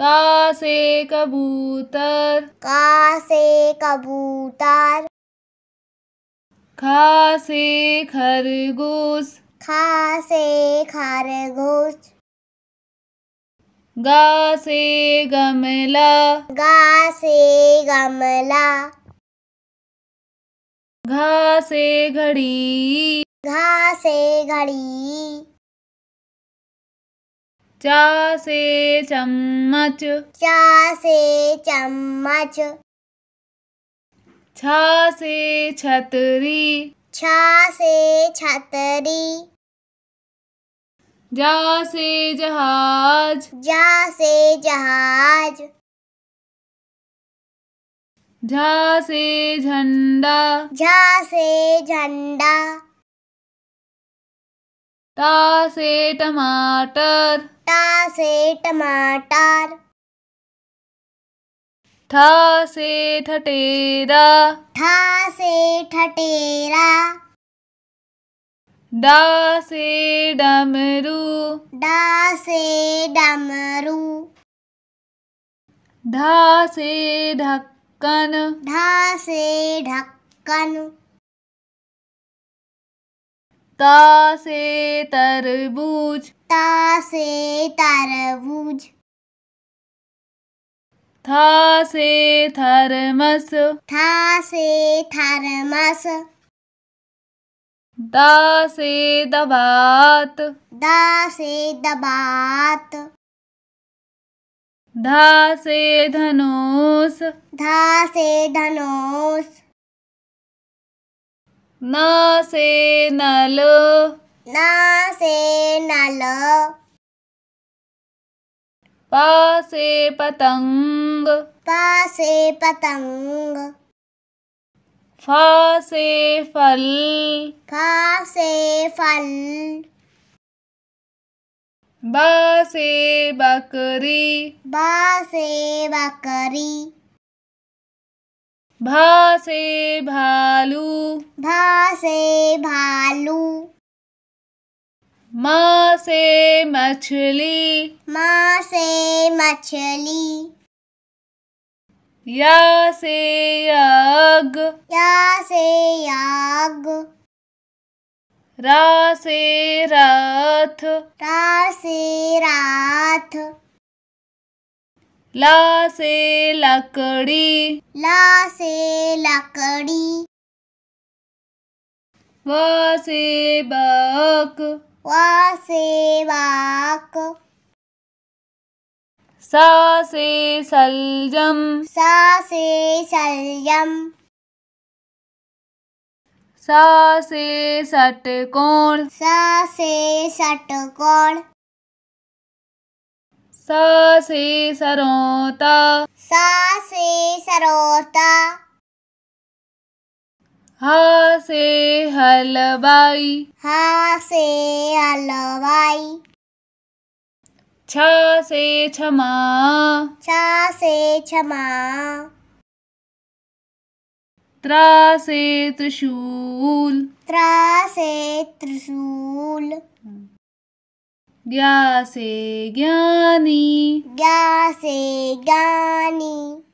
का से कबूतर का से कबूतर खा से खरगोश खा से खरगोश गा से गमला गा से गमला घा से घड़ी घा से घड़ी चा से चम्मच चा से चम्मच छा से छतरी छा से छतरी जा से जहाज जा से जहाज झा से झंडा झा से झंडा टा से टमाटर टा से टमाटर था से ठटेरा ठा से ठटेरा डा से डमरू डा से डमरू ढा से ढक्कन ढा से ढक्कन ता से तरबूज ता से तरबूज था से थर्मस था से थर्मस दा से दबात दा से दबात धा से धनुष धा से धनुष न से नल न से नल प से पतंग पा से पतंग फ से फल फ से फल बासे से बकरी बासे से बकरी भासे भालू भासे भालू माँ से मछली माँ से मछली या से याग या से याग रा से रथ रा से राथ ला से लकड़ी ला से लकड़ी व से बक व से बाक सा से सलजम सा से सलजम सा से सटकोण सा से सटकोण सा से सरोता सा से सरोता हा से हलवाई हा से हलवाई छा से क्षमा छा से छमा त्रा से त्रिशूल त्रा से त्रिशूल हम्म। ज्ञा से ज्ञानी ज्ञा से ज्ञानी